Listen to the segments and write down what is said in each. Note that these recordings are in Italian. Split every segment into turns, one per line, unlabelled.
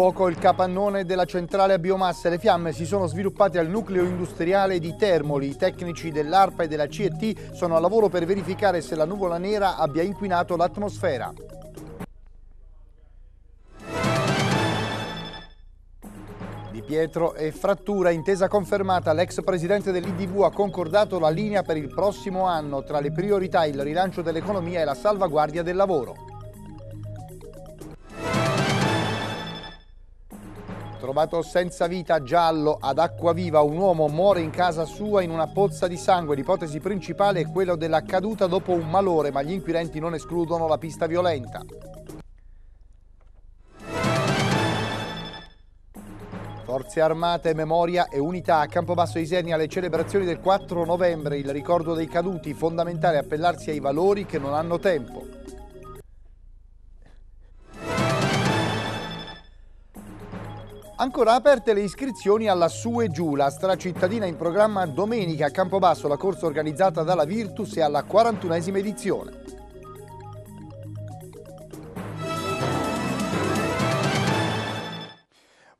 Fuoco il capannone della centrale a biomassa. Le fiamme si sono sviluppate al nucleo industriale di Termoli. I tecnici dell'ARPA e della CET sono a lavoro per verificare se la nuvola nera abbia inquinato l'atmosfera. Di Pietro e frattura, intesa confermata, l'ex presidente dell'IDV ha concordato la linea per il prossimo anno tra le priorità il rilancio dell'economia e la salvaguardia del lavoro. Trovato senza vita giallo ad Acquaviva, un uomo muore in casa sua in una pozza di sangue. L'ipotesi principale è quella della caduta dopo un malore, ma gli inquirenti non escludono la pista violenta. Forze armate, memoria e unità a Campobasso Isernia alle celebrazioni del 4 novembre, il ricordo dei caduti, fondamentale appellarsi ai valori che non hanno tempo. Ancora aperte le iscrizioni alla Sue Giù, la stracittadina in programma domenica a Campobasso, la corsa organizzata dalla Virtus e alla 41esima edizione.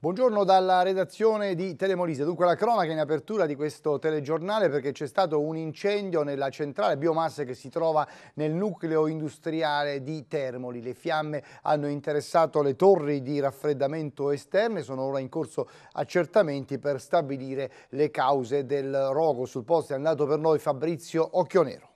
Buongiorno dalla redazione di Telemolise. Dunque la cronaca in apertura di questo telegiornale perché c'è stato un incendio nella centrale biomasse che si trova nel nucleo industriale di Termoli. Le fiamme hanno interessato le torri di raffreddamento esterne, sono ora in corso accertamenti per stabilire le cause del rogo. Sul posto è andato per noi Fabrizio Occhionero.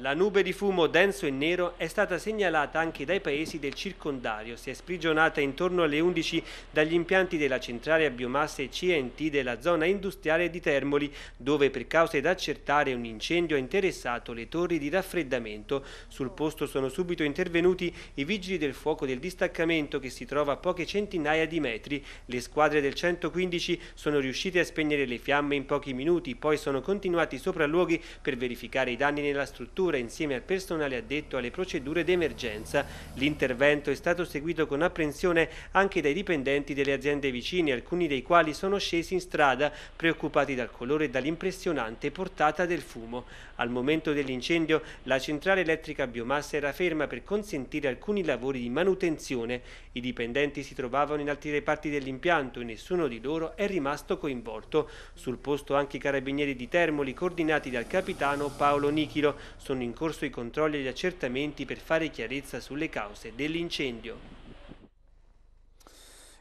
La nube di fumo denso e nero è stata segnalata anche dai paesi del circondario, si è sprigionata intorno alle 11 dagli impianti della centrale a biomasse CNT della zona industriale di Termoli, dove per cause da accertare un incendio ha interessato le torri di raffreddamento. Sul posto sono subito intervenuti i vigili del fuoco del distaccamento che si trova a poche centinaia di metri. Le squadre del 115 sono riuscite a spegnere le fiamme in pochi minuti, poi sono continuati i sopralluoghi per verificare i danni nella struttura misure insieme al personale addetto alle procedure d'emergenza. L'intervento è stato seguito con apprensione anche dai dipendenti delle aziende vicine, alcuni dei quali sono scesi in strada preoccupati dal colore e dall'impressionante portata del fumo. Al momento dell'incendio la centrale elettrica a biomassa era ferma per consentire alcuni lavori di manutenzione. I dipendenti si trovavano in altri reparti dell'impianto e nessuno di loro è rimasto coinvolto. Sul posto anche i carabinieri di Termoli coordinati dal capitano Paolo Nichilo. Sono sono in corso i controlli e gli accertamenti per fare chiarezza sulle cause dell'incendio.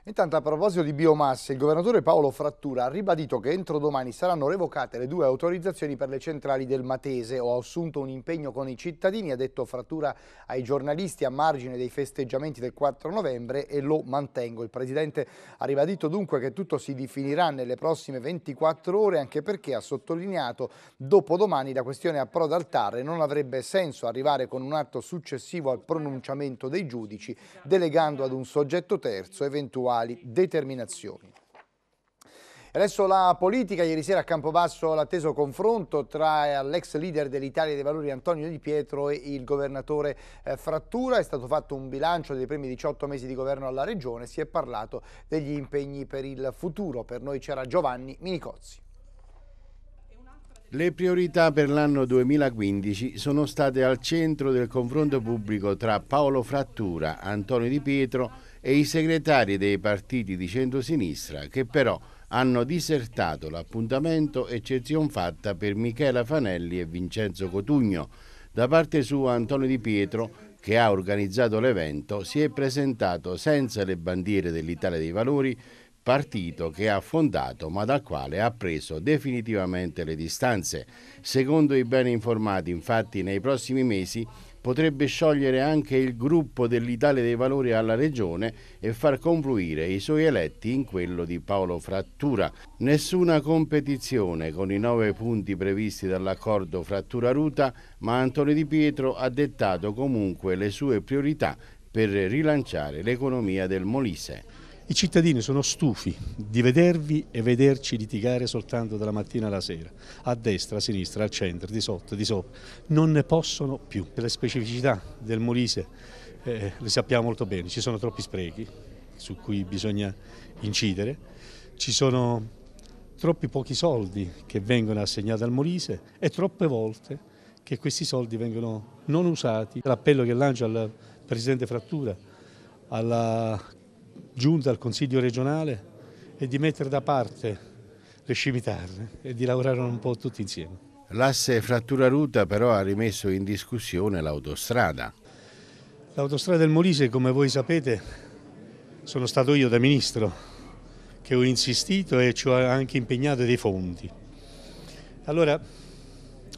Intanto a proposito di biomasse, il governatore Paolo Frattura ha ribadito che entro domani saranno revocate le due autorizzazioni per le centrali del Matese. Ho assunto un impegno con i cittadini, ha detto Frattura ai giornalisti a margine dei festeggiamenti del 4 novembre e lo mantengo. Il Presidente ha ribadito dunque che tutto si definirà nelle prossime 24 ore anche perché ha sottolineato dopo domani la questione a al d'altare non avrebbe senso arrivare con un atto successivo al pronunciamento dei giudici delegando ad un soggetto terzo eventuali eventuali determinazioni. Adesso la politica, ieri sera a Campobasso l'atteso confronto tra eh, l'ex leader dell'Italia dei Valori Antonio Di Pietro e il governatore eh, Frattura, è stato fatto un bilancio dei primi 18 mesi di governo alla regione, si è parlato degli impegni per il futuro, per noi c'era Giovanni Minicozzi.
Le priorità per l'anno 2015 sono state al centro del confronto pubblico tra Paolo Frattura, Antonio Di Pietro e i segretari dei partiti di centrosinistra che però hanno disertato l'appuntamento eccezion fatta per Michela Fanelli e Vincenzo Cotugno. Da parte sua Antonio Di Pietro, che ha organizzato l'evento, si è presentato senza le bandiere dell'Italia dei Valori, partito che ha fondato ma dal quale ha preso definitivamente le distanze. Secondo i ben informati, infatti, nei prossimi mesi potrebbe sciogliere anche il gruppo dell'Italia dei Valori alla Regione e far confluire i suoi eletti in quello di Paolo Frattura. Nessuna competizione con i nove punti previsti dall'accordo Frattura-Ruta, ma Antonio Di Pietro ha dettato comunque le sue priorità per rilanciare l'economia del Molise.
I cittadini sono stufi di vedervi e vederci litigare soltanto dalla mattina alla sera, a destra, a sinistra, al centro, di sotto, di sopra. Non ne possono più. Le specificità del Molise eh, le sappiamo molto bene, ci sono troppi sprechi su cui bisogna incidere, ci sono troppi pochi soldi che vengono assegnati al Molise e troppe volte che questi soldi vengono non usati. L'appello che lancio al Presidente Frattura alla giunta al Consiglio regionale e di mettere da parte le scimitarre e di lavorare un po' tutti insieme.
L'asse frattura ruta però ha rimesso in discussione l'autostrada.
L'autostrada del Molise, come voi sapete, sono stato io da Ministro che ho insistito e ci ho anche impegnato dei fondi. Allora,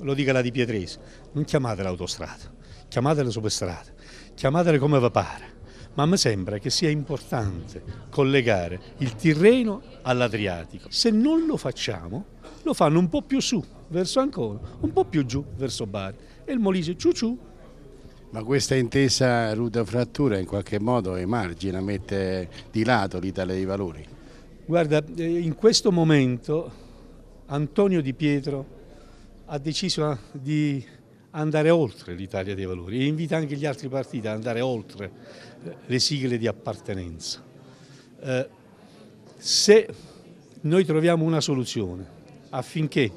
lo dica la di Pietrese, non chiamatela autostrada, chiamatela superstrada, chiamatela come vi pare ma mi sembra che sia importante collegare il Tirreno all'Adriatico. Se non lo facciamo, lo fanno un po' più su verso Ancona, un po' più giù verso Bari e il Molise ciu ciu. Ma questa
intesa ruda frattura in qualche modo emargina, mette di lato l'Italia dei Valori?
Guarda, eh, in questo momento Antonio Di Pietro ha deciso eh, di andare oltre l'Italia dei Valori e invita anche gli altri partiti ad andare oltre le sigle di appartenenza. Eh, se noi troviamo una soluzione affinché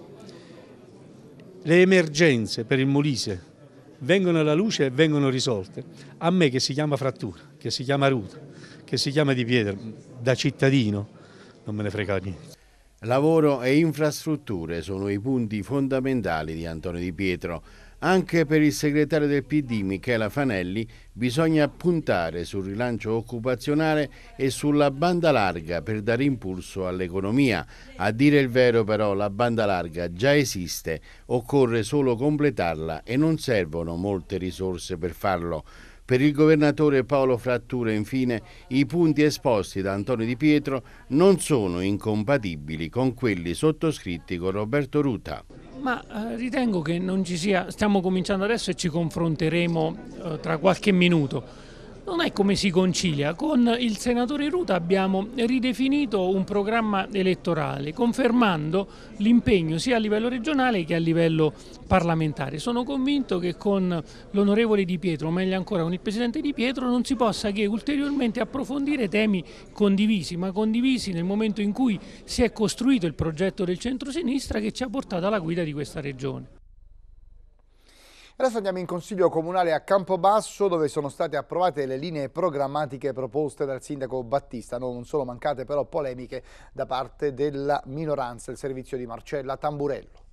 le emergenze per il Molise vengano alla luce e vengono risolte, a me che si chiama frattura, che si chiama ruta, che si chiama di pietra, da cittadino non me ne frega niente.
Lavoro e infrastrutture sono i punti fondamentali di Antonio Di Pietro. Anche per il segretario del PD Michela Fanelli bisogna puntare sul rilancio occupazionale e sulla banda larga per dare impulso all'economia. A dire il vero però la banda larga già esiste, occorre solo completarla e non servono molte risorse per farlo. Per il governatore Paolo Frattura, infine, i punti esposti da Antonio Di Pietro non sono incompatibili con quelli sottoscritti con Roberto Ruta.
Ma eh, ritengo che non ci sia, stiamo cominciando adesso e ci confronteremo eh, tra qualche minuto non è come si concilia. Con il senatore Ruta abbiamo ridefinito un programma elettorale, confermando l'impegno sia a livello regionale che a livello parlamentare. Sono convinto che con l'onorevole Di Pietro, o meglio ancora con il presidente Di Pietro, non si possa che ulteriormente approfondire temi condivisi, ma condivisi nel momento in cui si è costruito il progetto del centrosinistra che ci ha portato alla guida di questa regione.
Adesso andiamo in Consiglio Comunale a Campobasso dove sono state approvate le linee programmatiche proposte dal sindaco Battista. Non sono mancate però polemiche da parte della minoranza, il servizio di Marcella Tamburello.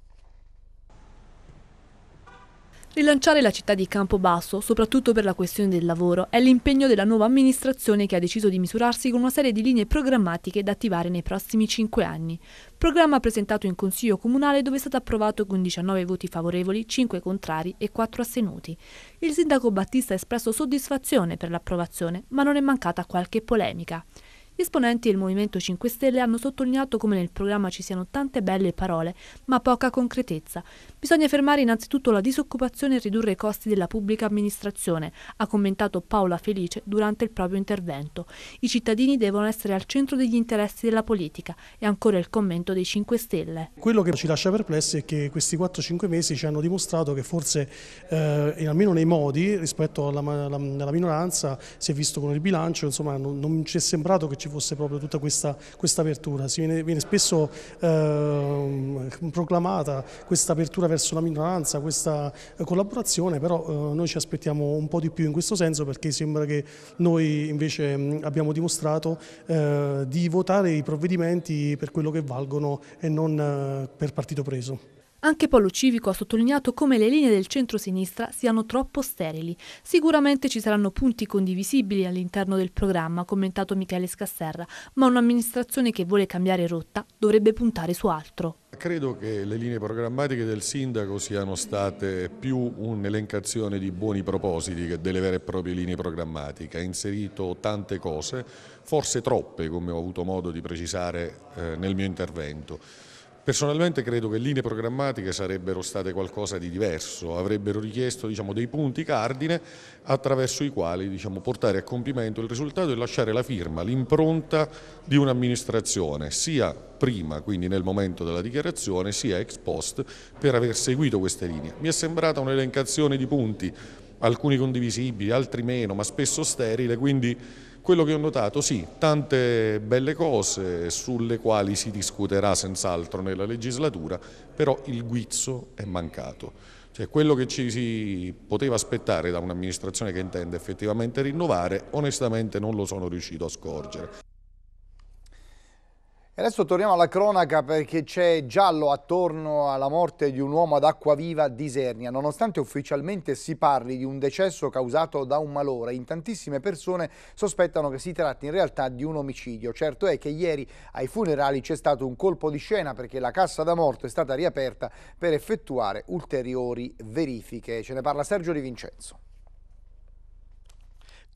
Rilanciare la città di Campobasso, soprattutto per la questione del lavoro, è l'impegno della nuova amministrazione che ha deciso di misurarsi con una serie di linee programmatiche da attivare nei prossimi cinque anni. Programma presentato in Consiglio Comunale dove è stato approvato con 19 voti favorevoli, 5 contrari e 4 astenuti. Il sindaco Battista ha espresso soddisfazione per l'approvazione, ma non è mancata qualche polemica. Gli esponenti del Movimento 5 Stelle hanno sottolineato come nel programma ci siano tante belle parole, ma poca concretezza, Bisogna fermare innanzitutto la disoccupazione e ridurre i costi della pubblica amministrazione, ha commentato Paola Felice durante il proprio intervento. I cittadini devono essere al centro degli interessi della politica e ancora il commento dei 5 Stelle.
Quello che ci lascia perplessi è che questi 4-5 mesi ci hanno dimostrato che forse, eh, almeno nei modi, rispetto alla, alla, alla, minoranza, si è visto con il bilancio, insomma non, non ci è sembrato che ci fosse proprio tutta questa, questa apertura. Si viene, viene spesso eh, proclamata questa apertura verso la minoranza questa eh, collaborazione, però eh, noi ci aspettiamo un po' di più in questo senso perché sembra che noi invece abbiamo dimostrato eh, di votare i provvedimenti per quello che valgono e non per partito preso.
Anche Polo Civico ha sottolineato come le linee del centro-sinistra siano troppo sterili. Sicuramente ci saranno punti condivisibili all'interno del programma, commentato Michele Scasserra, ma un'amministrazione che vuole cambiare rotta dovrebbe puntare su altro.
Credo che le linee programmatiche del sindaco siano state più un'elencazione di buoni propositi che delle vere e proprie linee programmatiche. Ha inserito tante cose, forse troppe come ho avuto modo di precisare eh, nel mio intervento. Personalmente credo che linee programmatiche sarebbero state qualcosa di diverso, avrebbero richiesto diciamo, dei punti cardine attraverso i quali diciamo, portare a compimento il risultato e lasciare la firma, l'impronta di un'amministrazione, sia prima, quindi nel momento della dichiarazione, sia ex post per aver seguito queste linee. Mi è sembrata un'elencazione di punti, alcuni condivisibili, altri meno, ma spesso sterile, quindi quello che ho notato, sì, tante belle cose sulle quali si discuterà senz'altro nella legislatura, però il guizzo è mancato. Cioè quello che ci si poteva aspettare da un'amministrazione che intende effettivamente rinnovare, onestamente non lo sono riuscito a scorgere.
E adesso torniamo alla cronaca perché c'è giallo attorno alla morte di un uomo ad acquaviva a Disernia. Nonostante ufficialmente si parli di un decesso causato da un malore, in tantissime persone sospettano che si tratti in realtà di un omicidio. Certo è che ieri ai funerali c'è stato un colpo di scena perché la cassa da morto è stata riaperta per effettuare ulteriori verifiche. Ce ne parla Sergio Di Vincenzo.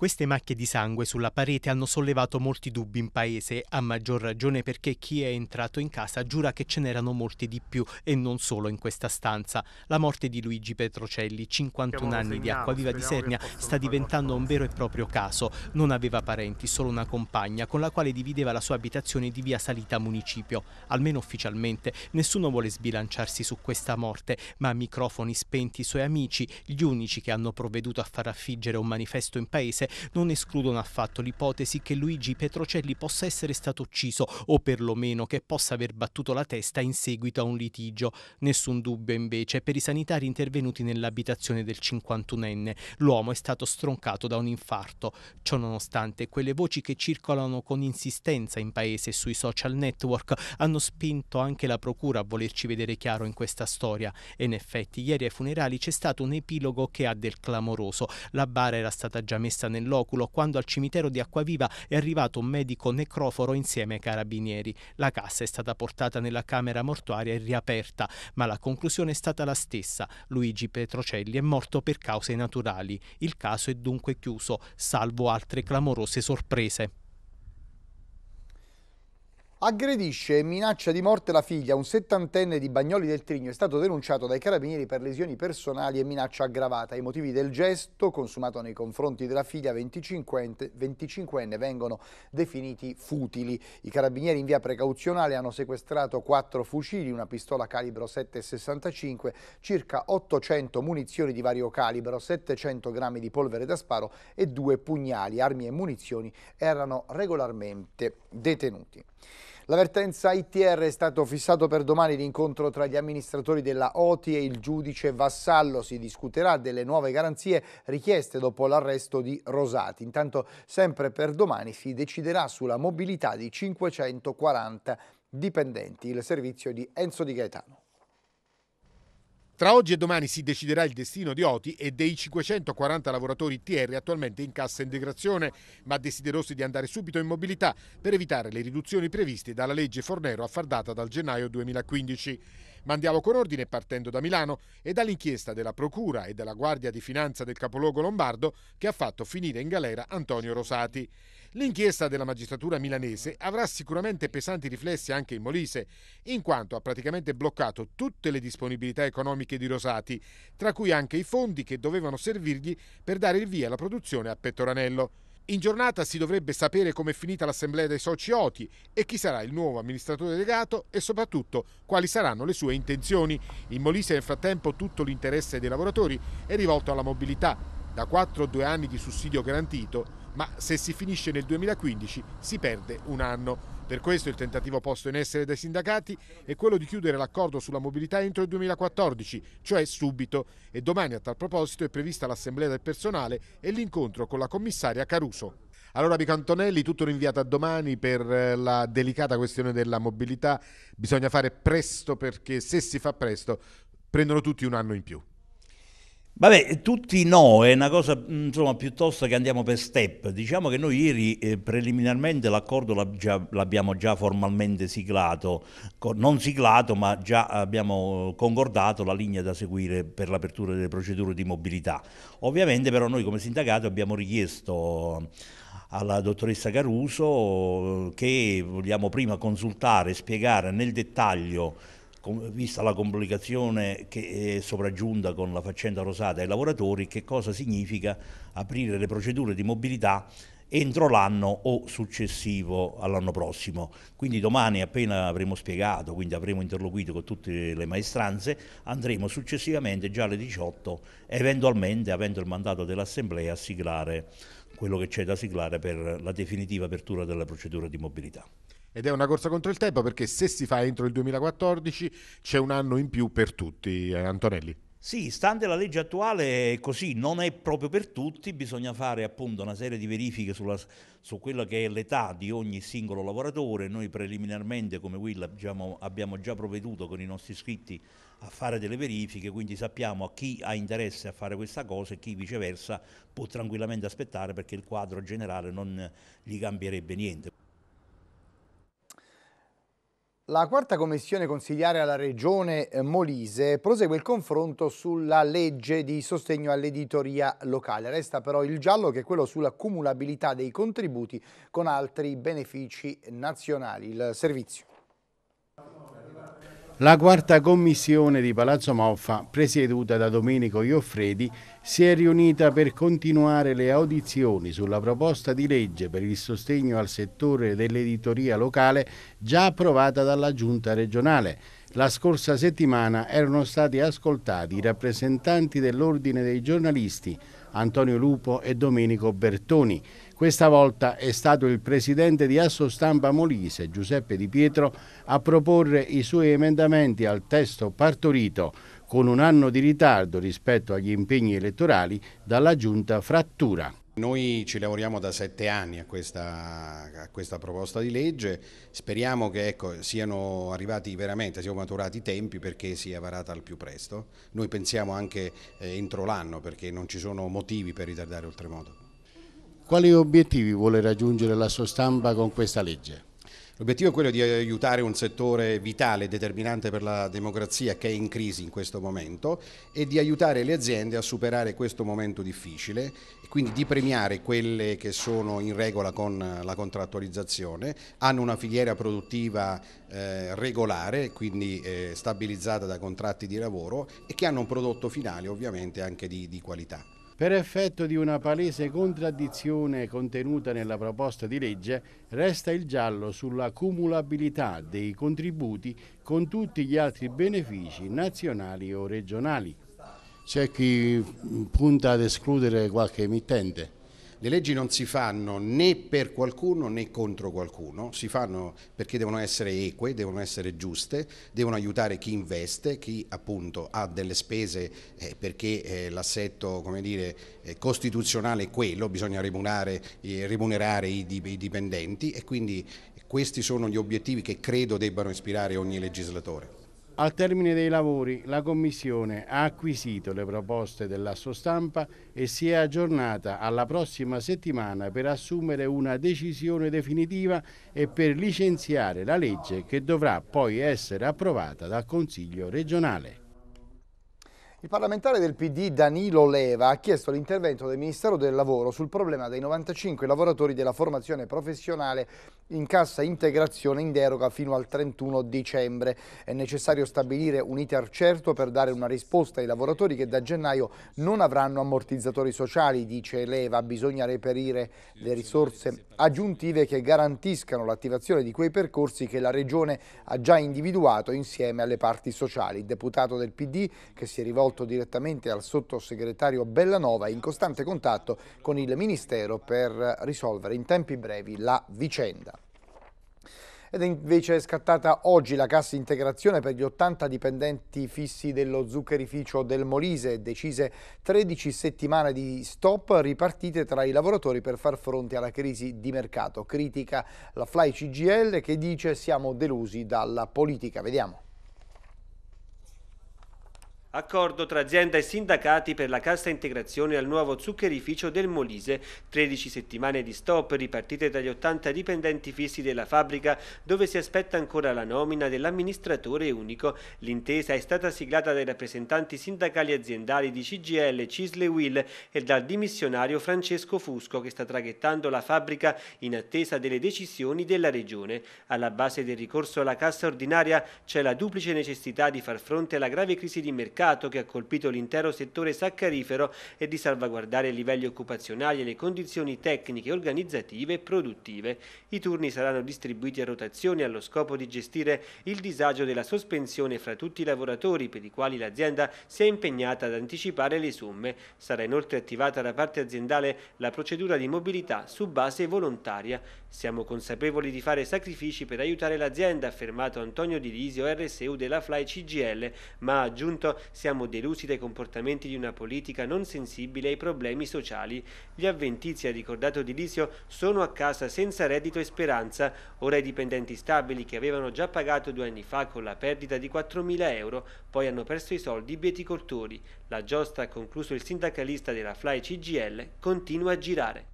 Queste macchie di sangue sulla parete hanno sollevato molti dubbi in paese, a maggior ragione perché chi è entrato in casa giura che ce n'erano molti di più e non solo in questa stanza. La morte di Luigi Petrocelli, 51 anni di Acquaviva di Sernia, sta diventando un vero e proprio caso. Non aveva parenti, solo una compagna con la quale divideva la sua abitazione di via Salita Municipio. Almeno ufficialmente nessuno vuole sbilanciarsi su questa morte, ma a microfoni spenti i suoi amici, gli unici che hanno provveduto a far affiggere un manifesto in paese, non escludono affatto l'ipotesi che Luigi Petrocelli possa essere stato ucciso o perlomeno che possa aver battuto la testa in seguito a un litigio. Nessun dubbio invece per i sanitari intervenuti nell'abitazione del 51enne. L'uomo è stato stroncato da un infarto. Ciò nonostante, quelle voci che circolano con insistenza in paese e sui social network hanno spinto anche la procura a volerci vedere chiaro in questa storia. E in effetti, ieri ai funerali c'è stato un epilogo che ha del clamoroso. La bara era stata già messa nel nell'oculo quando al cimitero di Acquaviva è arrivato un medico necroforo insieme ai carabinieri. La cassa è stata portata nella camera mortuaria e riaperta, ma la conclusione è stata la stessa. Luigi Petrocelli è morto per cause naturali. Il caso è dunque chiuso, salvo altre clamorose sorprese.
Aggredisce e minaccia di morte la figlia, un settantenne di Bagnoli del Trigno, è stato denunciato dai carabinieri per lesioni personali e minaccia aggravata. I motivi del gesto consumato nei confronti della figlia 25enne, vengono definiti futili. I carabinieri in via precauzionale hanno sequestrato quattro fucili, una pistola calibro 7,65, circa 800 munizioni di vario calibro, 700 grammi di polvere da sparo e due pugnali. Armi e munizioni erano regolarmente detenuti. L'avvertenza ITR è stato fissato per domani l'incontro tra gli amministratori della OTI e il giudice Vassallo. Si discuterà delle nuove garanzie richieste dopo l'arresto di Rosati. Intanto sempre per domani si deciderà sulla mobilità di 540 dipendenti, il servizio di Enzo Di Gaetano.
Tra oggi e domani si deciderà il destino di Oti e dei 540 lavoratori TR attualmente in cassa integrazione, ma desiderosi di andare subito in mobilità per evitare le riduzioni previste dalla legge Fornero affardata dal gennaio 2015. Ma andiamo con ordine partendo da Milano e dall'inchiesta della Procura e della Guardia di Finanza del capoluogo lombardo che ha fatto finire in galera Antonio Rosati. L'inchiesta della magistratura milanese avrà sicuramente pesanti riflessi anche in Molise, in quanto ha praticamente bloccato tutte le disponibilità economiche di Rosati, tra cui anche i fondi che dovevano servirgli per dare il via alla produzione a Pettoranello. In giornata si dovrebbe sapere come è finita l'assemblea dei soci OTI e chi sarà il nuovo amministratore delegato e soprattutto quali saranno le sue intenzioni. In Molise nel frattempo tutto l'interesse dei lavoratori è rivolto alla mobilità. Da 4 o 2 anni di sussidio garantito ma se si finisce nel 2015 si perde un anno. Per questo il tentativo posto in essere dai sindacati è quello di chiudere l'accordo sulla mobilità entro il 2014, cioè subito. E domani a tal proposito è prevista l'assemblea del personale e l'incontro con la commissaria Caruso. Allora Bicantonelli, tutto rinviato a domani per eh, la delicata questione della mobilità. Bisogna fare presto perché se si fa presto
prendono tutti un anno in più. Vabbè, tutti no, è una cosa insomma, piuttosto che andiamo per step. Diciamo che noi ieri eh, preliminarmente l'accordo l'abbiamo già, già formalmente siglato, non siglato ma già abbiamo concordato la linea da seguire per l'apertura delle procedure di mobilità. Ovviamente però noi come sindacato abbiamo richiesto alla dottoressa Caruso che vogliamo prima consultare, spiegare nel dettaglio vista la complicazione che è sopraggiunta con la faccenda rosata ai lavoratori, che cosa significa aprire le procedure di mobilità entro l'anno o successivo all'anno prossimo. Quindi domani appena avremo spiegato, quindi avremo interloquito con tutte le maestranze, andremo successivamente già alle 18, eventualmente avendo il mandato dell'Assemblea, a siglare quello che c'è da siglare per la definitiva apertura della procedura di mobilità. Ed è
una corsa contro il tempo perché se si fa entro il 2014 c'è un anno in più per tutti, eh, Antonelli.
Sì, stante la legge attuale è così, non è proprio per tutti, bisogna fare appunto una serie di verifiche sulla, su quella che è l'età di ogni singolo lavoratore, noi preliminarmente come Will abbiamo, abbiamo già provveduto con i nostri iscritti a fare delle verifiche, quindi sappiamo a chi ha interesse a fare questa cosa e chi viceversa può tranquillamente aspettare perché il quadro generale non gli cambierebbe niente.
La quarta commissione consigliare alla regione eh, Molise prosegue il confronto sulla legge di sostegno all'editoria locale. Resta però il giallo che è quello sulla cumulabilità dei contributi con altri benefici nazionali. Il servizio.
La quarta commissione di Palazzo Moffa, presieduta da Domenico Ioffredi, si è riunita per continuare le audizioni sulla proposta di legge per il sostegno al settore dell'editoria locale già approvata dalla Giunta regionale. La scorsa settimana erano stati ascoltati i rappresentanti dell'Ordine dei giornalisti, Antonio Lupo e Domenico Bertoni, questa volta è stato il presidente di Assostampa Molise, Giuseppe Di Pietro, a proporre i suoi emendamenti al testo partorito con un anno di ritardo rispetto agli impegni elettorali dalla giunta Frattura.
Noi ci lavoriamo da sette anni a questa, a questa proposta di legge, speriamo che ecco, siano arrivati veramente, siano maturati i tempi perché sia varata al più presto. Noi pensiamo anche eh, entro l'anno perché non ci sono motivi per ritardare oltremodo.
Quali obiettivi vuole raggiungere la sua stampa con questa legge?
L'obiettivo è quello di aiutare un settore vitale, determinante per la democrazia che è in crisi in questo momento e di aiutare le aziende a superare questo momento difficile e quindi di premiare quelle che sono in regola con la contrattualizzazione, hanno una filiera produttiva eh, regolare, quindi eh, stabilizzata da contratti di lavoro e che hanno un prodotto finale ovviamente anche di, di qualità.
Per effetto di una palese contraddizione contenuta nella proposta di legge, resta il giallo sulla cumulabilità dei contributi con tutti gli altri benefici nazionali o regionali. C'è chi punta ad escludere qualche emittente
le leggi non si fanno né per qualcuno né contro qualcuno, si fanno perché devono essere eque, devono essere giuste, devono aiutare chi investe, chi appunto ha delle spese eh, perché eh, l'assetto eh, costituzionale è quello, bisogna remunerare, eh, remunerare i, i dipendenti e quindi questi sono gli obiettivi che credo debbano ispirare ogni legislatore.
Al termine dei lavori la Commissione ha acquisito le proposte della sua stampa e si è aggiornata alla prossima settimana per assumere una decisione definitiva e per licenziare la legge che dovrà poi essere approvata dal Consiglio regionale.
Il parlamentare del PD Danilo Leva ha chiesto l'intervento del Ministero del Lavoro sul problema dei 95 lavoratori della formazione professionale in cassa integrazione in deroga fino al 31 dicembre. È necessario stabilire un iter certo per dare una risposta ai lavoratori che da gennaio non avranno ammortizzatori sociali, dice Leva. Bisogna reperire le risorse aggiuntive che garantiscano l'attivazione di quei percorsi che la Regione ha già individuato insieme alle parti sociali. Il deputato del PD che si è rivolto rivolto direttamente al sottosegretario Bellanova in costante contatto con il Ministero per risolvere in tempi brevi la vicenda ed è invece scattata oggi la cassa integrazione per gli 80 dipendenti fissi dello zuccherificio del Molise, decise 13 settimane di stop ripartite tra i lavoratori per far fronte alla crisi di mercato. Critica la Fly CGL che dice siamo delusi dalla politica. Vediamo.
Accordo tra azienda e sindacati per la cassa integrazione al nuovo zuccherificio del Molise. 13 settimane di stop ripartite dagli 80 dipendenti fissi della fabbrica dove si aspetta ancora la nomina dell'amministratore unico. L'intesa è stata siglata dai rappresentanti sindacali aziendali di CGL, Cisle Will e dal dimissionario Francesco Fusco che sta traghettando la fabbrica in attesa delle decisioni della regione. Alla base del ricorso alla cassa ordinaria c'è la duplice necessità di far fronte alla grave crisi di mercato mercato che ha colpito l'intero settore saccarifero e di salvaguardare i livelli occupazionali e le condizioni tecniche, organizzative e produttive. I turni saranno distribuiti a rotazione allo scopo di gestire il disagio della sospensione fra tutti i lavoratori per i quali l'azienda si è impegnata ad anticipare le somme. Sarà inoltre attivata da parte aziendale la procedura di mobilità su base volontaria. Siamo consapevoli di fare sacrifici per aiutare l'azienda, ha affermato Antonio Di Lisio, RSU della Fly CGL, ma ha aggiunto siamo delusi dai comportamenti di una politica non sensibile ai problemi sociali. Gli avventizi, ha ricordato Di Lisio, sono a casa senza reddito e speranza. Ora i dipendenti stabili che avevano già pagato due anni fa con la perdita di 4.000 euro, poi hanno perso i soldi i bieticoltori. La giosta, ha concluso il sindacalista della Fly CGL, continua a girare.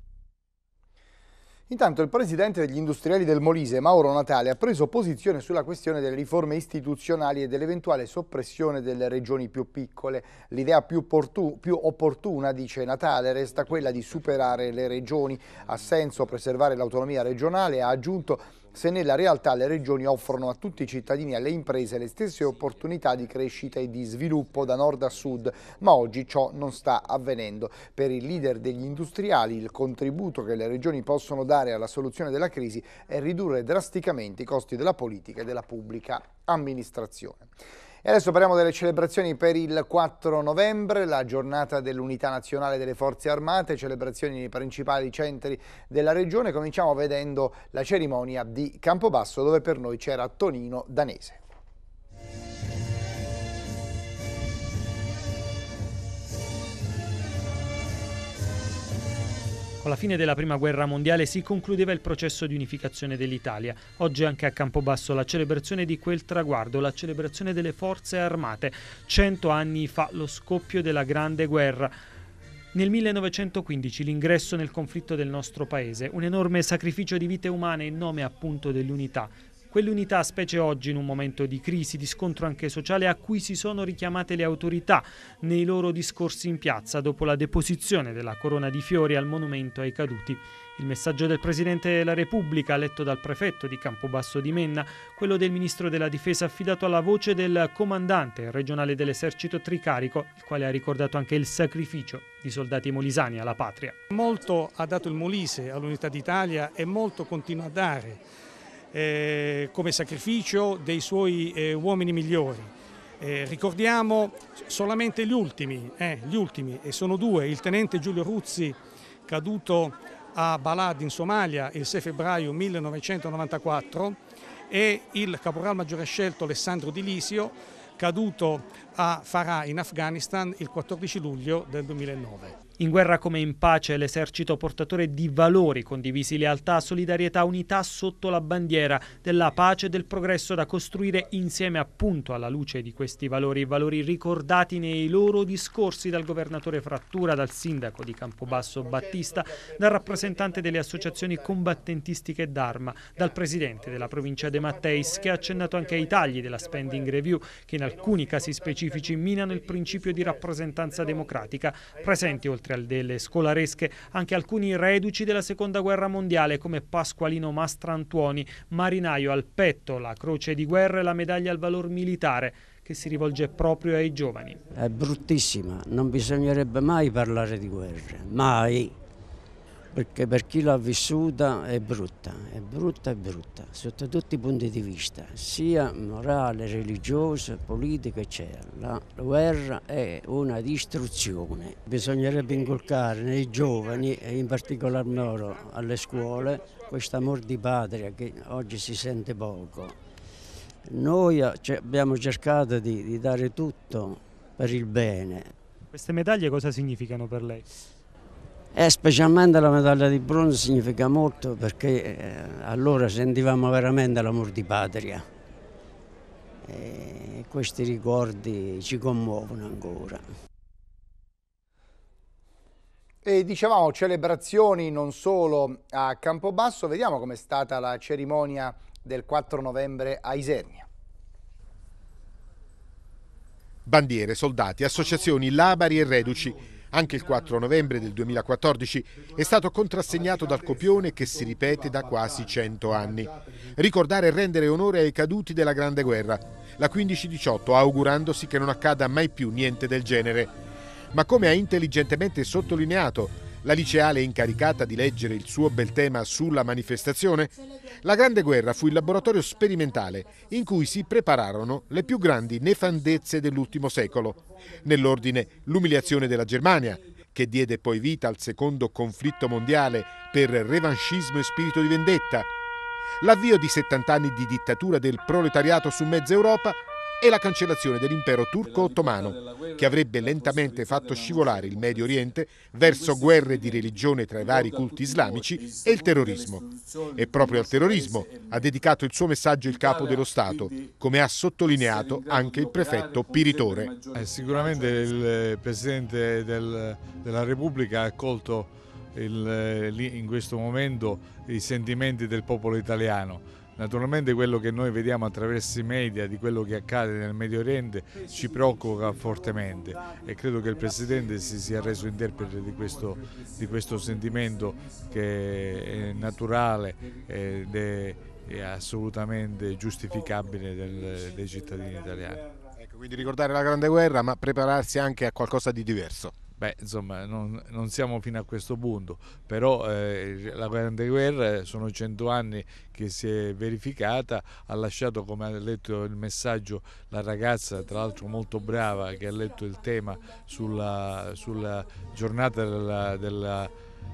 Intanto il presidente degli industriali del Molise, Mauro Natale, ha preso posizione sulla questione delle riforme istituzionali e dell'eventuale soppressione delle regioni più piccole. L'idea più, più, opportuna, dice Natale, resta quella di superare le regioni. Ha senso preservare l'autonomia regionale, ha aggiunto se nella realtà le regioni offrono a tutti i cittadini e alle imprese le stesse opportunità di crescita e di sviluppo da nord a sud, ma oggi ciò non sta avvenendo. Per il leader degli industriali il contributo che le regioni possono dare alla soluzione della crisi è ridurre drasticamente i costi della politica e della pubblica amministrazione. E adesso parliamo delle celebrazioni per il 4 novembre, la giornata dell'Unità Nazionale delle Forze Armate, celebrazioni nei principali centri della regione. Cominciamo vedendo la cerimonia di Campobasso dove per noi c'era Tonino Danese.
Con la fine della Prima Guerra Mondiale si concludeva il processo di unificazione dell'Italia. Oggi anche a Campobasso la celebrazione di quel traguardo, la celebrazione delle forze armate. Cento anni fa lo scoppio della Grande Guerra. Nel 1915 l'ingresso nel conflitto del nostro paese, un enorme sacrificio di vite umane in nome appunto dell'unità. Quell'unità, specie oggi in un momento di crisi, di scontro anche sociale, a cui si sono richiamate le autorità nei loro discorsi in piazza dopo la deposizione della corona di fiori al monumento ai caduti. Il messaggio del Presidente della Repubblica, letto dal prefetto di Campobasso di Menna, quello del Ministro della Difesa affidato alla voce del comandante regionale dell'esercito Tricarico, il quale ha ricordato anche il sacrificio di soldati molisani alla patria. Molto ha dato il Molise all'Unità d'Italia e molto continua a dare eh, come sacrificio dei suoi eh, uomini migliori. Eh, ricordiamo solamente gli ultimi, eh, gli ultimi, e sono due, il tenente Giulio Ruzzi caduto a Balad in Somalia il 6 febbraio 1994 e il caporal maggiore scelto Alessandro Di Lisio caduto a Farah in Afghanistan il 14 luglio del 2009. In guerra come in pace l'esercito portatore di valori condivisi lealtà, solidarietà, unità sotto la bandiera della pace e del progresso da costruire insieme appunto alla luce di questi valori, valori ricordati nei loro discorsi dal governatore Frattura, dal sindaco di Campobasso Battista, dal rappresentante delle associazioni combattentistiche d'arma, dal presidente della provincia De Matteis che ha accennato anche ai tagli della spending review che in alcuni casi specifici minano il principio di rappresentanza democratica presenti oltre oltre al delle scolaresche, anche alcuni reduci della Seconda Guerra Mondiale come Pasqualino Mastrantuoni, marinaio al petto, la croce di guerra e la medaglia al valor militare che si rivolge proprio ai giovani.
È bruttissima, non bisognerebbe mai parlare di guerra, mai perché per chi l'ha vissuta è brutta, è brutta, è brutta, sotto tutti i punti di vista, sia morale, religioso, politico, eccetera. La guerra è una distruzione. Bisognerebbe inculcare nei giovani, e in particolar modo alle scuole, questo amor di patria che oggi si sente poco. Noi eh, abbiamo cercato di, di dare tutto per il bene.
Queste medaglie cosa significano per lei?
E eh, specialmente la medaglia di bronzo significa molto perché eh, allora sentivamo veramente l'amor di patria. E questi ricordi ci commuovono ancora.
E dicevamo celebrazioni non solo a Campobasso, vediamo com'è stata la cerimonia del 4 novembre a Isernia.
Bandiere, soldati, associazioni, labari e reduci. Anche il 4 novembre del 2014 è stato contrassegnato dal copione che si ripete da quasi 100 anni. Ricordare e rendere onore ai caduti della Grande Guerra, la 1518 augurandosi che non accada mai più niente del genere. Ma come ha intelligentemente sottolineato la liceale incaricata di leggere il suo bel tema sulla manifestazione, la Grande Guerra fu il laboratorio sperimentale in cui si prepararono le più grandi nefandezze dell'ultimo secolo, nell'ordine l'umiliazione della Germania, che diede poi vita al secondo conflitto mondiale per revanchismo e spirito di vendetta, l'avvio di 70 anni di dittatura del proletariato su mezza Europa e la cancellazione dell'impero turco-ottomano, che avrebbe lentamente fatto scivolare il Medio Oriente verso guerre di religione tra i vari culti islamici e il terrorismo. E proprio al terrorismo ha dedicato il suo messaggio il capo dello Stato, come ha sottolineato anche il prefetto Piritore. Eh, sicuramente
il eh, Presidente del, della Repubblica ha accolto il, eh, in questo momento i sentimenti del popolo italiano Naturalmente quello che noi vediamo attraverso i media di quello che accade nel Medio Oriente ci preoccupa fortemente e credo che il Presidente si sia reso interprete di questo, di questo sentimento che è naturale ed è, assolutamente giustificabile del, dei cittadini italiani.
Ecco, quindi ricordare la Grande Guerra ma prepararsi
anche a qualcosa di diverso. Beh, insomma, non, non, siamo fino a questo punto, però eh, la Grande Guerra eh, sono cento anni che si è verificata, ha lasciato, come ha letto il messaggio la ragazza, tra l'altro molto brava, che ha letto il tema sulla, sulla giornata della, della,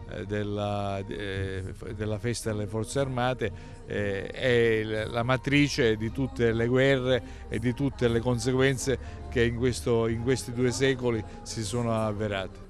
eh, della, eh, della festa delle forze armate, eh, è la matrice di tutte le guerre e di tutte le conseguenze che in, questo, in questi due secoli si sono avverate.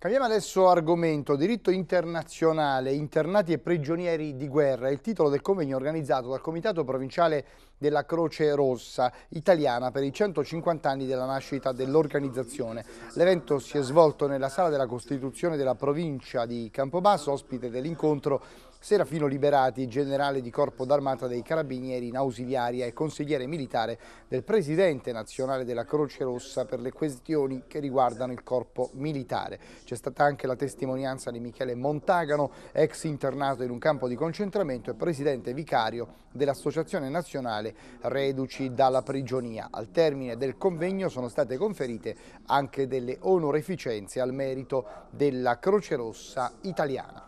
Cambiamo adesso argomento, diritto internazionale, internati e prigionieri di guerra, il titolo del convegno organizzato dal Comitato Provinciale della Croce Rossa Italiana per i 150 anni della nascita dell'organizzazione. L'evento si è svolto nella Sala della Costituzione della provincia di Campobasso, ospite dell'incontro Serafino Liberati, generale di Corpo d'Armata dei Carabinieri in ausiliaria e consigliere militare del Presidente nazionale della Croce Rossa per le questioni che riguardano il corpo militare. C'è stata anche la testimonianza di Michele Montagano, ex internato in un campo di concentramento e Presidente vicario dell'Associazione Nazionale Reduci dalla Prigionia. Al termine del convegno sono state conferite anche delle onoreficenze al merito della Croce Rossa italiana.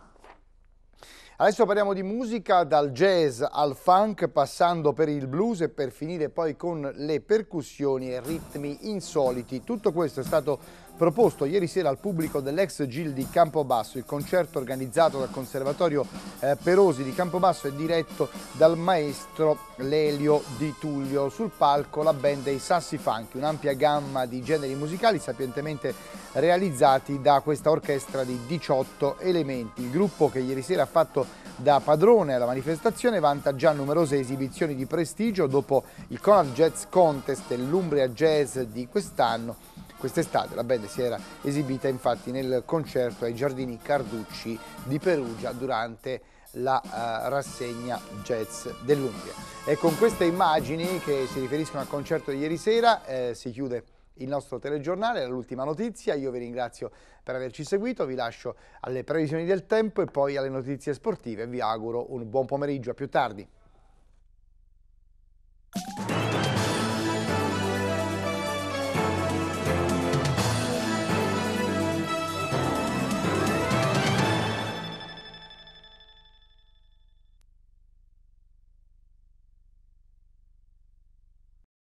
Adesso parliamo di musica, dal jazz al funk, passando per il blues e per finire poi con le percussioni e ritmi insoliti. Tutto questo è stato proposto ieri sera al pubblico dell'ex GIL di Campobasso. Il concerto organizzato dal Conservatorio eh, Perosi di Campobasso è diretto dal maestro Lelio Di Tullio. Sul palco la band dei Sassi Funk, un'ampia gamma di generi musicali sapientemente realizzati da questa orchestra di 18 elementi. Il gruppo che ieri sera ha fatto da padrone alla manifestazione vanta già numerose esibizioni di prestigio dopo il Conad Jazz Contest e l'Umbria Jazz di quest'anno Quest'estate la band si era esibita infatti nel concerto ai Giardini Carducci di Perugia durante la uh, rassegna jazz dell'Umbria. E con queste immagini che si riferiscono al concerto di ieri sera eh, si chiude il nostro telegiornale, l'ultima notizia, io vi ringrazio per averci seguito, vi lascio alle previsioni del tempo e poi alle notizie sportive, vi auguro un buon pomeriggio, a più tardi.